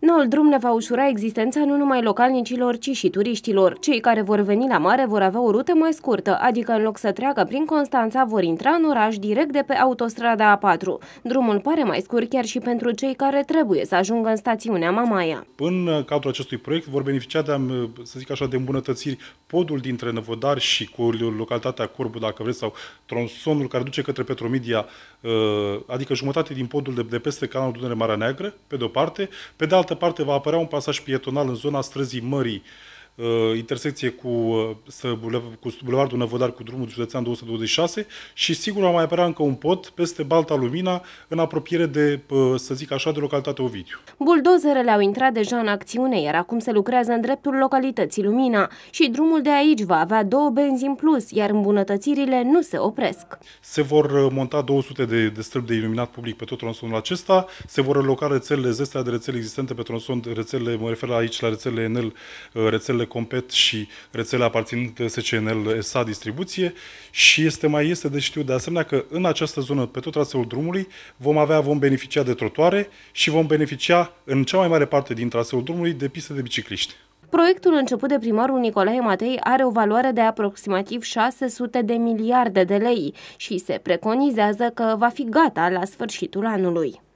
Noul drum ne va ușura existența nu numai localnicilor, ci și turiștilor. Cei care vor veni la mare vor avea o rută mai scurtă, adică în loc să treacă prin Constanța, vor intra în oraș direct de pe autostrada A4. Drumul pare mai scurt chiar și pentru cei care trebuie să ajungă în stațiunea Mamaia. În cadrul acestui proiect vor beneficia de, să zic așa, de îmbunătățiri podul dintre Năvodar și cu localitatea Corbu, dacă vreți, sau tronsonul care duce către Petromidia, uh, adică jumătate din podul de, de peste canalul Dunăre Marea Neagră, pe de o parte, pe de altă altă parte va apărea un pasaj pietonal în zona străzii Mării uh, intersecție cu, uh, cu Bulevardul Năvodar cu drumul județean 226 și sigur va mai apărea încă un pot peste Balta Lumina în apropiere de, uh, să zic așa, de localitatea Ovidiu. Buldozerele au intrat deja în acțiune, iar acum se lucrează în dreptul localității Lumina și drumul de aici va avea două benzi în plus, iar îmbunătățirile nu se opresc. Se vor uh, monta 200 de, de stâlpi de iluminat public pe tot tronsonul acesta, se vor reloca rețelele zestea de rețele existente pe tronson, rețelele, mă refer aici la rețelele Enel, uh, rețelele Compet și rețele aparținute SCNL SA Distribuție și este mai este de știu de asemenea că în această zonă, pe tot traseul drumului, vom avea, vom beneficia de trotuare și vom beneficia în cea mai mare parte din traseul drumului de piste de bicicliști. Proiectul început de primarul Nicolae Matei are o valoare de aproximativ 600 de miliarde de lei și se preconizează că va fi gata la sfârșitul anului.